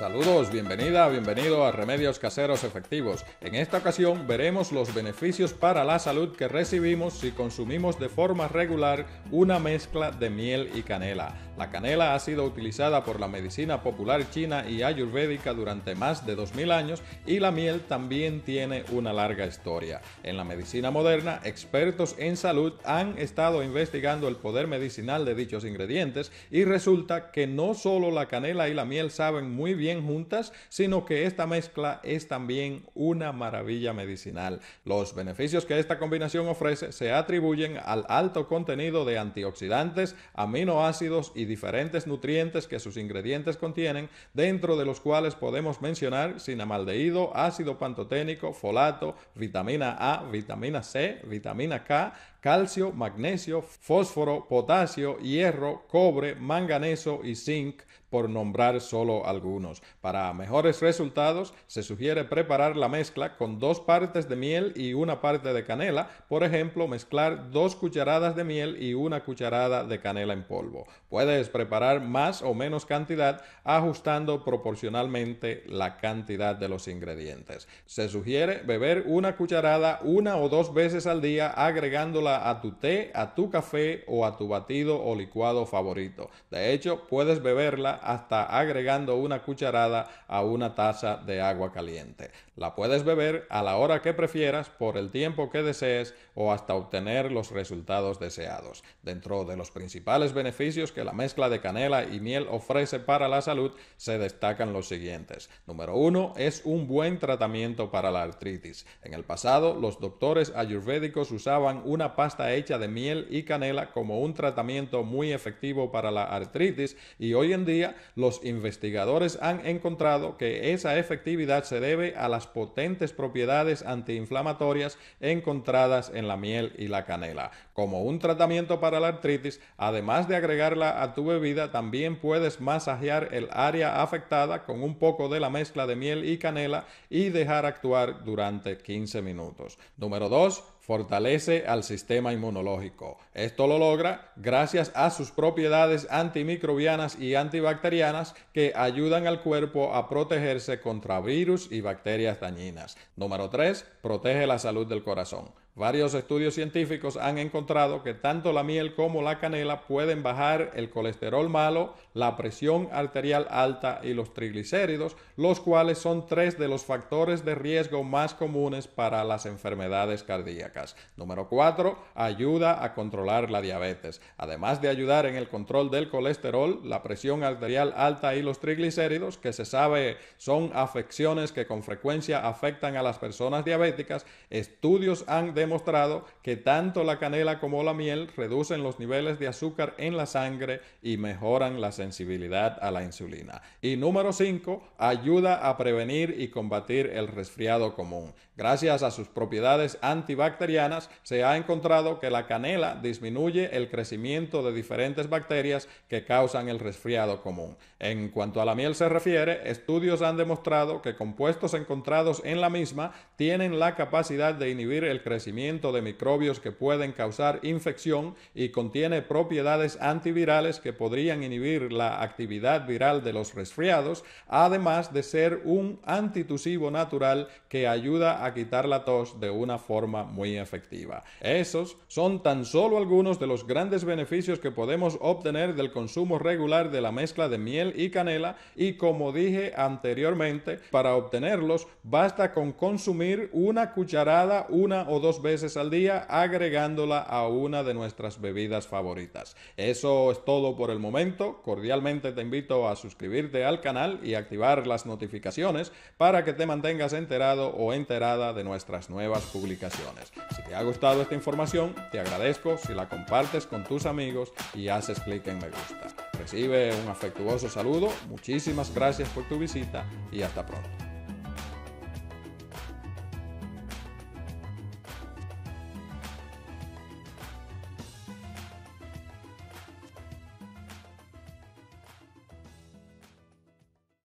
Saludos, bienvenida, bienvenido a Remedios Caseros Efectivos. En esta ocasión veremos los beneficios para la salud que recibimos si consumimos de forma regular una mezcla de miel y canela. La canela ha sido utilizada por la medicina popular china y ayurvédica durante más de 2000 años y la miel también tiene una larga historia. En la medicina moderna, expertos en salud han estado investigando el poder medicinal de dichos ingredientes y resulta que no solo la canela y la miel saben muy bien juntas, sino que esta mezcla es también una maravilla medicinal. Los beneficios que esta combinación ofrece se atribuyen al alto contenido de antioxidantes, aminoácidos y diferentes nutrientes que sus ingredientes contienen, dentro de los cuales podemos mencionar cinamaldehído, ácido pantoténico, folato, vitamina A, vitamina C, vitamina K, calcio, magnesio, fósforo, potasio, hierro, cobre, manganeso y zinc, por nombrar solo algunos. Para mejores resultados, se sugiere preparar la mezcla con dos partes de miel y una parte de canela. Por ejemplo, mezclar dos cucharadas de miel y una cucharada de canela en polvo. Puedes preparar más o menos cantidad ajustando proporcionalmente la cantidad de los ingredientes. Se sugiere beber una cucharada una o dos veces al día agregándola a tu té, a tu café o a tu batido o licuado favorito. De hecho, puedes beberla hasta agregando una cucharada a una taza de agua caliente. La puedes beber a la hora que prefieras, por el tiempo que desees o hasta obtener los resultados deseados. Dentro de los principales beneficios que la mezcla de canela y miel ofrece para la salud se destacan los siguientes. Número uno es un buen tratamiento para la artritis. En el pasado, los doctores ayurvédicos usaban una pasta hecha de miel y canela como un tratamiento muy efectivo para la artritis y hoy en día los investigadores han encontrado que esa efectividad se debe a las potentes propiedades antiinflamatorias encontradas en la miel y la canela. Como un tratamiento para la artritis, además de agregarla a tu bebida, también puedes masajear el área afectada con un poco de la mezcla de miel y canela y dejar actuar durante 15 minutos. Número 2 fortalece al sistema inmunológico. Esto lo logra gracias a sus propiedades antimicrobianas y antibacterianas que ayudan al cuerpo a protegerse contra virus y bacterias dañinas. Número 3. Protege la salud del corazón. Varios estudios científicos han encontrado que tanto la miel como la canela pueden bajar el colesterol malo, la presión arterial alta y los triglicéridos, los cuales son tres de los factores de riesgo más comunes para las enfermedades cardíacas. Número 4. Ayuda a controlar la diabetes. Además de ayudar en el control del colesterol, la presión arterial alta y los triglicéridos, que se sabe son afecciones que con frecuencia afectan a las personas diabéticas, estudios han demostrado demostrado que tanto la canela como la miel reducen los niveles de azúcar en la sangre y mejoran la sensibilidad a la insulina. Y número 5, ayuda a prevenir y combatir el resfriado común. Gracias a sus propiedades antibacterianas, se ha encontrado que la canela disminuye el crecimiento de diferentes bacterias que causan el resfriado común. En cuanto a la miel se refiere, estudios han demostrado que compuestos encontrados en la misma tienen la capacidad de inhibir el crecimiento de microbios que pueden causar infección y contiene propiedades antivirales que podrían inhibir la actividad viral de los resfriados, además de ser un antitusivo natural que ayuda a quitar la tos de una forma muy efectiva. Esos son tan solo algunos de los grandes beneficios que podemos obtener del consumo regular de la mezcla de miel y canela y como dije anteriormente, para obtenerlos basta con consumir una cucharada una o dos veces al día agregándola a una de nuestras bebidas favoritas. Eso es todo por el momento. Cordialmente te invito a suscribirte al canal y activar las notificaciones para que te mantengas enterado o enterada de nuestras nuevas publicaciones. Si te ha gustado esta información, te agradezco si la compartes con tus amigos y haces clic en me gusta. Recibe un afectuoso saludo, muchísimas gracias por tu visita y hasta pronto.